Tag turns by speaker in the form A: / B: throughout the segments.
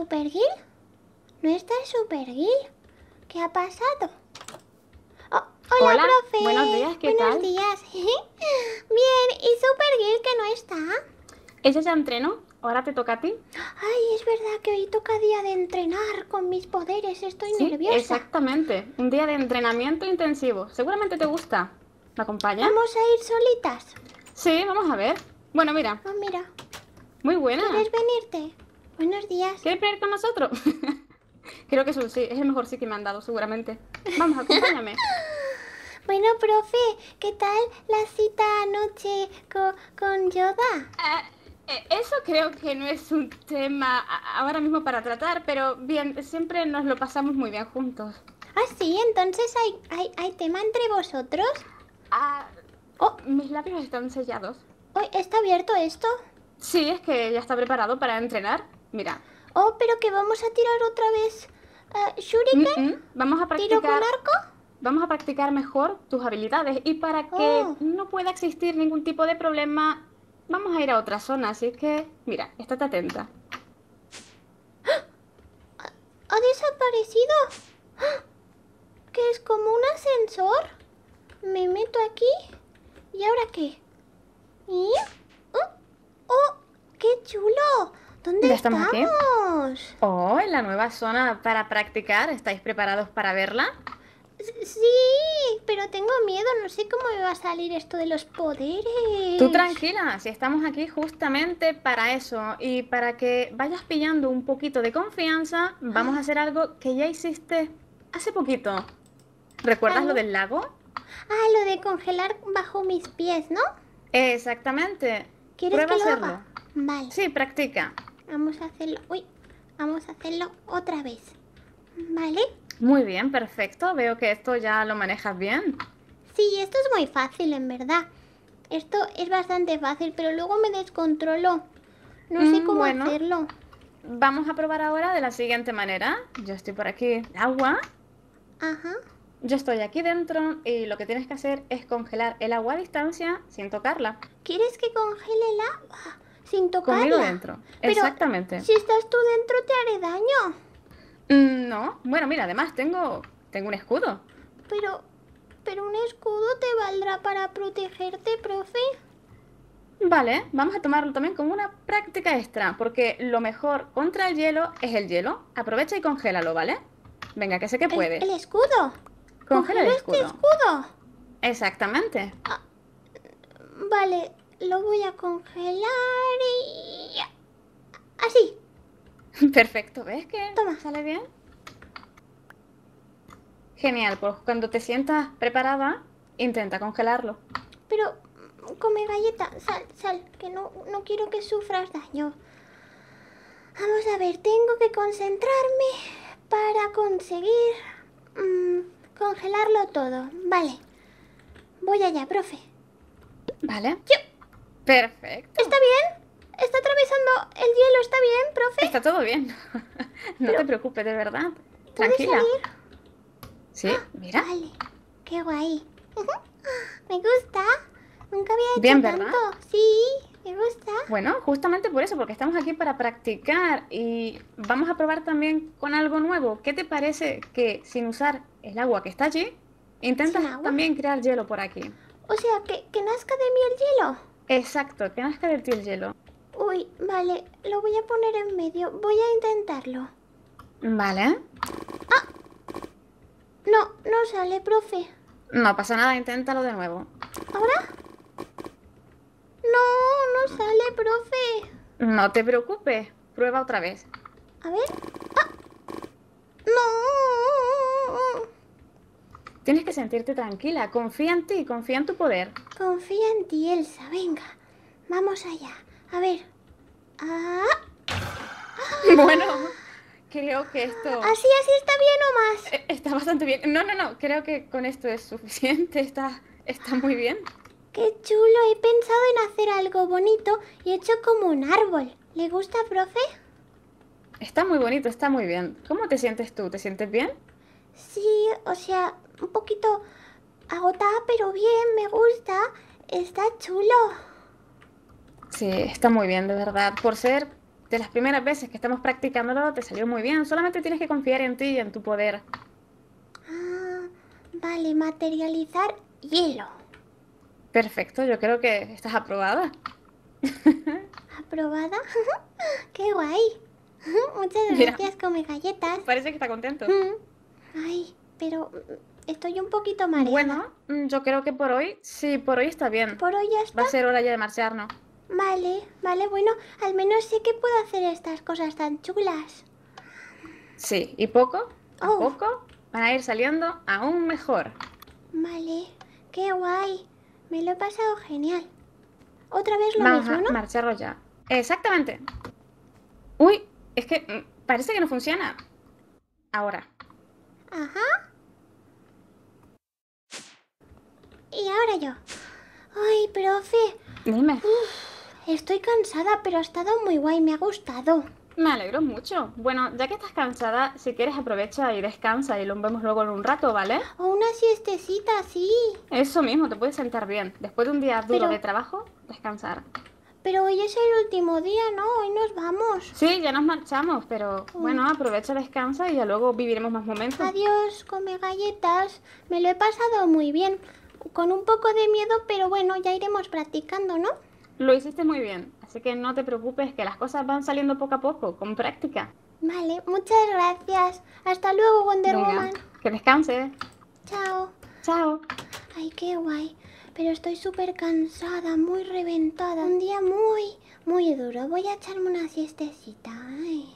A: Supergirl? ¿No está Supergirl? ¿Qué ha pasado? Oh, hola, hola, Buenos días, ¿qué Buenos tal? días. Bien, ¿y Supergirl que no está? Ese ya entreno. Ahora te toca a ti. Ay, es verdad que hoy toca día de entrenar con mis poderes. Estoy sí, nerviosa.
B: Exactamente. Un día de entrenamiento intensivo. Seguramente te gusta. ¿Me acompañas? ¿Vamos a ir solitas? Sí, vamos a ver. Bueno, mira. Ah, mira. Muy buena. ¿Quieres
A: venirte? Buenos días. ¿Quieres pelear con nosotros?
B: Creo que eso
A: sí, es el mejor sí que me han dado, seguramente. Vamos, acompáñame. bueno, profe, ¿qué tal la cita anoche con, con Yoda? Ah, eh,
B: eso creo que no es un tema ahora mismo para tratar, pero bien, siempre nos lo
A: pasamos muy bien juntos. Ah, sí, entonces hay, hay, hay tema entre vosotros. Ah, oh, mis labios están sellados. ¿Está abierto esto? Sí, es
B: que ya está preparado para entrenar. Mira. Oh, pero que vamos a tirar otra vez. Eh, shuriken. Mm, mm. Vamos a practicar. ¿Tiro con arco? Vamos a practicar mejor tus habilidades y para que oh. no pueda existir ningún tipo de problema, vamos a ir a otra zona. Así que, mira, estate atenta.
A: ¿Ha desaparecido? ¿Que es como un ascensor? Me meto aquí. ¿Y ahora qué? ¡Oh! ¡Oh! ¡Qué chulo! ¿Dónde estamos, aquí?
B: Oh, en la nueva zona para practicar. ¿Estáis preparados para verla?
A: Sí, pero tengo miedo, no sé cómo me va a salir esto de los poderes. Tú tranquila, si estamos aquí justamente para
B: eso y para que vayas pillando un poquito de confianza, vamos a ah. hacer algo que ya hiciste hace poquito. ¿Recuerdas lo del lago? Ah, lo de
A: congelar bajo mis pies, ¿no? Exactamente. ¿Quieres Prueba que lo Haga? Vale. Sí, practica. Vamos a hacerlo. Uy, vamos a hacerlo otra vez.
B: ¿Vale? Muy bien, perfecto. Veo que esto ya lo manejas bien. Sí, esto es muy fácil, en verdad. Esto es bastante fácil, pero luego me descontrolo. No sé mm, cómo hacerlo. Vamos a probar ahora de la siguiente manera. Yo estoy por aquí. Agua. Ajá. Yo estoy aquí dentro y lo que tienes que hacer es congelar el agua a distancia sin tocarla. ¿Quieres que congele el agua? sin tocarla. Conmigo dentro. Exactamente. Si
A: estás tú dentro te haré daño.
B: Mm, no. Bueno, mira, además tengo tengo un escudo.
A: Pero pero un escudo te valdrá para protegerte, profe. Vale, vamos a tomarlo también
B: como una práctica extra, porque lo mejor contra el hielo es el hielo. Aprovecha y congélalo, ¿vale?
A: Venga, que sé que puede. El, escudo. Congela el escudo. este escudo. Exactamente. Ah, vale, lo voy a congelar y... Así. Perfecto, ¿ves que Toma. sale bien?
B: Genial, pues cuando te sientas preparada, intenta congelarlo.
A: Pero come galleta, sal, sal, que no, quiero que sufras daño. Vamos a ver, tengo que concentrarme para conseguir mm, congelarlo todo. Vale, voy allá, profe. Vale. Yo. Perfecto. ¿Está bien? ¿Está atravesando el hielo? ¿Está bien, profe? Está todo bien.
B: no te preocupes, de verdad. Tranquila. Salir? Sí, ah, mira.
A: Vale. Qué guay. Ah, me gusta. Nunca había hecho bien, tanto. Sí. Me gusta. Bueno, justamente por
B: eso, porque estamos aquí para practicar y vamos a probar también con algo nuevo. ¿Qué te parece que sin usar el agua que está allí, intentas también crear hielo por aquí? O
A: sea, que, que nazca de mí el
B: hielo. Exacto, tienes que derretir el hielo.
A: Uy, vale, lo voy a poner en medio. Voy a intentarlo.
B: Vale. ¡Ah!
A: No, no sale, profe.
B: No pasa nada, inténtalo de nuevo.
A: ¿Ahora? No, no sale, profe.
B: No te preocupes, prueba otra vez. A ver. Tienes que sentirte tranquila. Confía en ti, confía en tu poder.
A: Confía en ti, Elsa. Venga, vamos allá. A ver. Ah. Bueno, creo que esto... Ah, así, así está
B: bien o más. Eh, está bastante bien. No, no, no. Creo que con esto es suficiente. Está, está
A: muy bien. Qué chulo. He pensado en hacer algo bonito y hecho como un árbol. ¿Le gusta, profe?
B: Está muy bonito, está muy bien. ¿Cómo te sientes tú? ¿Te sientes
A: bien? Sí, o sea, un poquito agotada, pero bien, me gusta. Está chulo.
B: Sí, está muy bien, de verdad. Por ser de las primeras veces que estamos practicándolo, te salió muy bien. Solamente tienes que confiar en ti y en tu poder.
A: Ah, vale, materializar hielo.
B: Perfecto, yo creo que estás aprobada.
A: ¿Aprobada? ¡Qué guay! Muchas gracias, con come galletas. Parece que está contento.
B: Ay, pero mm, estoy un poquito mareada. ¿eh? Bueno, mm, yo creo que por hoy, sí, por hoy está bien. Por hoy
A: ya está. Va a ser hora
B: ya de marcharnos.
A: Vale, vale, bueno, al menos sé que puedo hacer estas cosas tan chulas.
B: Sí, y poco,
A: poco, van a ir saliendo aún mejor. Vale, qué guay.
B: Me lo he pasado genial. Otra vez lo mismo, ¿no? a ya. Exactamente. Uy, es que mm, parece que no funciona. Ahora.
A: Ajá. Y ahora yo. Ay, profe. Dime. estoy cansada, pero ha estado muy guay, me ha gustado. Me alegro mucho.
B: Bueno, ya que estás cansada, si quieres aprovecha y descansa y lo vemos luego en un rato, ¿vale? O una siestecita, sí. Eso mismo, te puedes sentar bien. Después de un día duro de trabajo, descansar.
A: Pero hoy es el último día,
B: ¿no? Hoy nos vamos. Sí, ya nos marchamos, pero bueno, aprovecha, descansa y ya luego viviremos más
C: momentos.
A: Adiós, come galletas. Me lo he pasado muy bien. Con un poco de miedo, pero bueno, ya iremos practicando, ¿no? Lo hiciste muy bien, así que no te preocupes,
B: que las cosas van saliendo poco a poco, con práctica.
A: Vale, muchas gracias. Hasta luego, Wonder Woman. Que descanse. Chao. Chao. Ay, qué guay pero estoy súper cansada, muy reventada. Un día muy, muy duro. Voy a echarme una siestecita. Ay.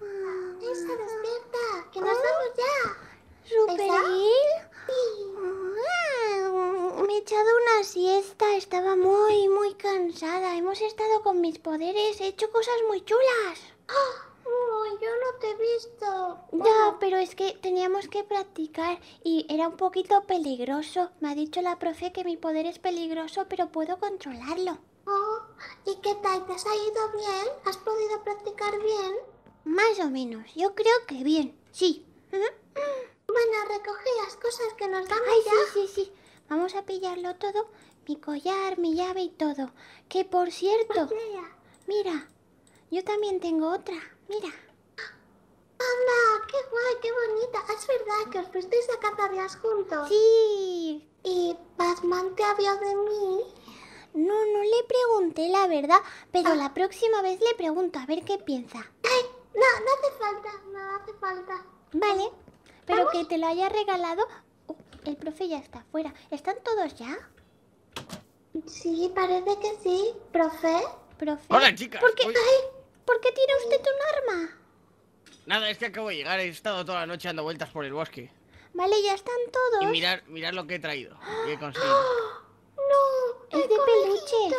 A: Ah. despierta, que nos ah. vamos ya. ¿Superil? Sí. Ah, me he echado una siesta, estaba muy, muy cansada. Hemos estado con mis poderes, he hecho cosas muy chulas yo no te he visto. Ya, pero es que teníamos que practicar y era un poquito peligroso. Me ha dicho la profe que mi poder es peligroso, pero puedo controlarlo. Oh, ¿y qué tal? ¿Te has ido bien? ¿Has podido practicar bien? Más o menos, yo creo que bien, sí. Bueno, recoge las cosas que nos dan ya. sí, sí, sí. Vamos a pillarlo todo, mi collar, mi llave y todo. Que por cierto, mira, yo también tengo otra, mira. ¡Anda! ¡Qué guay! ¡Qué bonita! Es verdad que os fuisteis a cazarías juntos. Sí. ¿Y Batman te había de mí? No, no le pregunté la verdad, pero ah. la próxima vez le pregunto a ver qué piensa. Ay, no, no hace falta, no hace falta. Vale, pero que te lo haya regalado. Oh, el profe ya está afuera. ¿Están todos ya? Sí, parece que sí, profe. Profe. Hola, chicas. ¿Por qué? ¿Por qué tiene usted un arma?
C: Nada, es que acabo de llegar. He estado toda la noche dando vueltas por el bosque.
A: Vale, ya están todos. Y mirar,
C: mirar lo que he traído. qué he conseguido.
A: ¡Ah! ¡No! Es de peluche.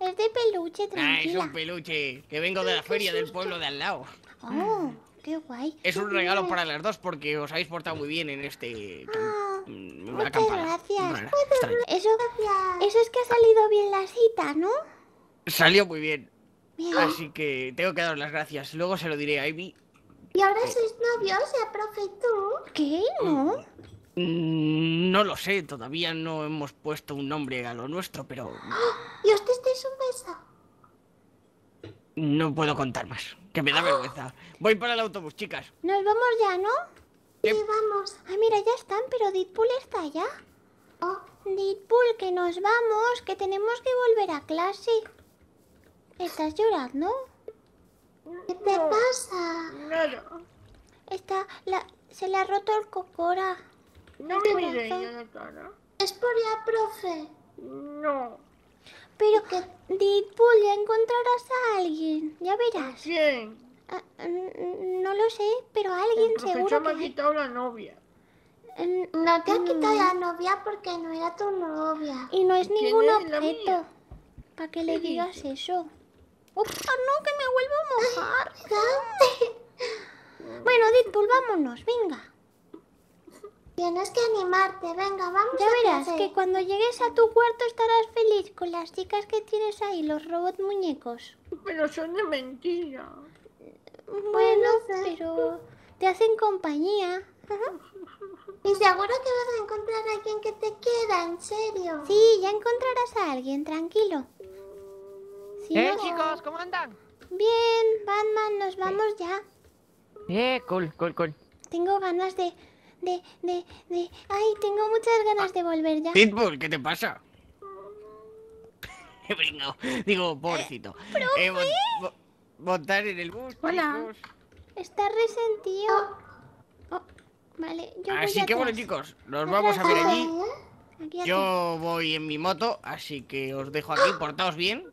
A: Es de peluche, tranquila. Ah, es un
C: peluche. Que vengo de la feria del pueblo de al lado. Oh, qué guay. Es un regalo para las dos porque os habéis portado muy bien en este... Ah, muchas gracias.
A: eso es que ha salido bien la cita, ¿no?
C: Salió muy bien. Así que tengo que dar las gracias. Luego se lo diré a Ivy
A: ¿Y ahora oh. sois novios, eh, profe, tú? ¿Qué? ¿No?
C: Mm, no lo sé, todavía no hemos puesto un nombre a lo nuestro, pero... Ah,
A: ¿Y os en un
C: beso? No puedo contar más, que me da vergüenza. Voy para el autobús, chicas.
A: Nos vamos ya, ¿no? Sí, vamos. Ah, mira, ya están, pero Deadpool está allá. Oh, Deadpool, que nos vamos, que tenemos que volver a clase. ¿Estás llorando? ¿Qué te pasa? Nada. Está, la, se le ha roto el cocora. No me mire la cara. ¿Es por ya profe? No. Pero, que Deadpool, ya encontrarás a alguien. Ya verás. ¿Quién? Ah, no lo sé, pero alguien el seguro me que... me ha quitado la novia. No te ha quitado la novia porque no era tu novia. Y no es ningún objeto. ¿Para qué le digas eso? no,
C: que
A: me vuelvo a mojar. Bueno, Deadpool, vámonos, venga. Tienes que animarte, venga, vamos Ya verás que cuando llegues a tu cuarto estarás feliz con las chicas que tienes ahí, los robot muñecos. Pero son de mentira. Bueno, pero te hacen compañía. Y seguro que vas a encontrar a alguien que te quiera, en serio. Sí, ya encontrarás a alguien, tranquilo.
C: Eh, chicos, ¿cómo andan?
A: Bien, Batman, nos vamos ya.
C: Eh, cool, cool, cool.
A: Tengo ganas de, de, de, Ay, tengo muchas ganas de volver ya.
C: Pitbull, ¿qué te pasa? Bringo. Digo, eh, pobrecito. Eh, montar en el bus.
A: Hola. Está resentido. Oh, vale, yo Así que bueno,
C: chicos, nos vamos a ver allí.
A: ¿eh? Yo
C: voy en mi moto, así que os dejo aquí. Portaos bien.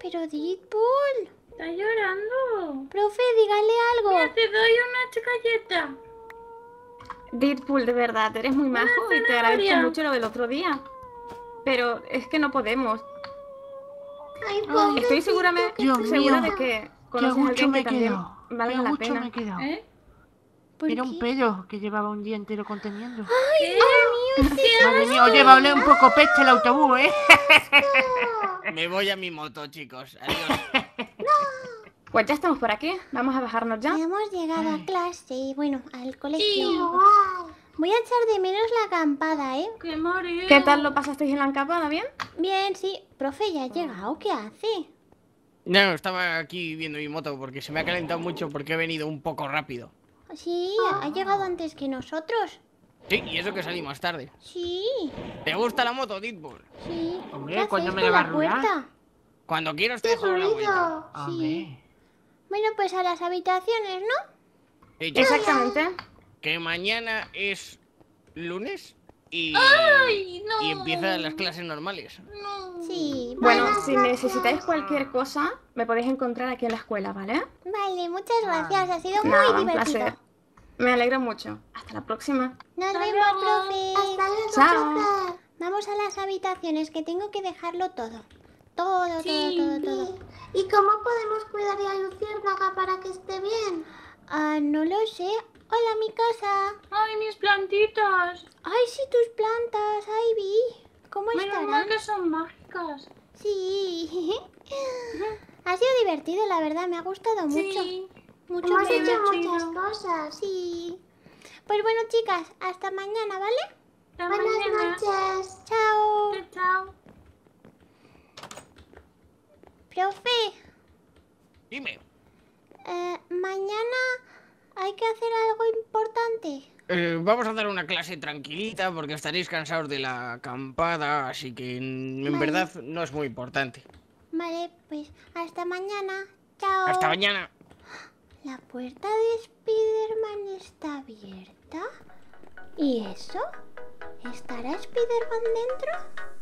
A: Pero Deadpool. Está llorando. Profe, dígale algo. ¡Ya te doy una galleta.
B: Deadpool, de verdad, eres muy majo y te agradezco mucho lo del otro día. Pero es que no podemos.
A: Ay, Estoy segura,
B: segura de que conoces a alguien que también valga la pena.
C: Era un pelo que llevaba un día entero conteniendo. ¡Ay, Dios Madre oye, va a un poco peste el autobús, ¿eh? Me voy a mi moto, chicos.
A: No. Pues ya estamos por aquí. Vamos a bajarnos ya. Hemos llegado a clase, bueno, al colegio. Voy a echar de menos la acampada, ¿eh? ¡Qué mareo! ¿Qué tal lo pasasteis en la acampada? ¿Bien? Bien, sí. Profe, ya ha llegado. ¿Qué hace?
C: No, estaba aquí viendo mi moto porque se me ha calentado mucho porque he venido un poco rápido.
A: Sí, ha ah. llegado antes que nosotros.
C: Sí, y eso que salimos tarde. Sí. ¿Te gusta la moto, Deadpool? Sí. Hombre, me la puerta? Cuando quieras te dejo la vuelta. Sí.
A: Bueno, pues a las habitaciones, ¿no?
C: Exactamente. Que mañana es lunes y, Ay, y empieza las clases normales.
B: bueno, si necesitáis cualquier cosa, me podéis encontrar aquí en la escuela, ¿vale?
A: Vale, muchas gracias, ha sido muy divertido.
B: Me alegro mucho. Hasta la próxima.
A: Nos vemos, profe. Chao. Vamos a las habitaciones, que tengo que dejarlo todo. Todo, todo, todo, todo. ¿Y cómo podemos cuidar a la luciérnaga para que esté bien? Ah, no lo sé. Hola, mi casa. Ay, mis plantitas. Ay, sí, tus plantas. Ay, vi. ¿Cómo Menos estarán? que son mágicas. Sí. ha sido divertido, la verdad. Me ha gustado sí. mucho. mucho Hemos hecho muchas cosas. Sí. Pues bueno, chicas, hasta mañana, ¿vale? Hasta Buenas mañana. noches. Chao. Chao. Profe. Dime. Eh, mañana hay que hacer algo importante.
C: Eh, vamos a dar una clase tranquilita porque estaréis cansados de la acampada, así que en, verdad no es muy importante.
A: Vale, pues hasta mañana. Chao. Hasta mañana. La puerta de spider-man está abierta. ¿Y eso? ¿Estará Spiderman dentro?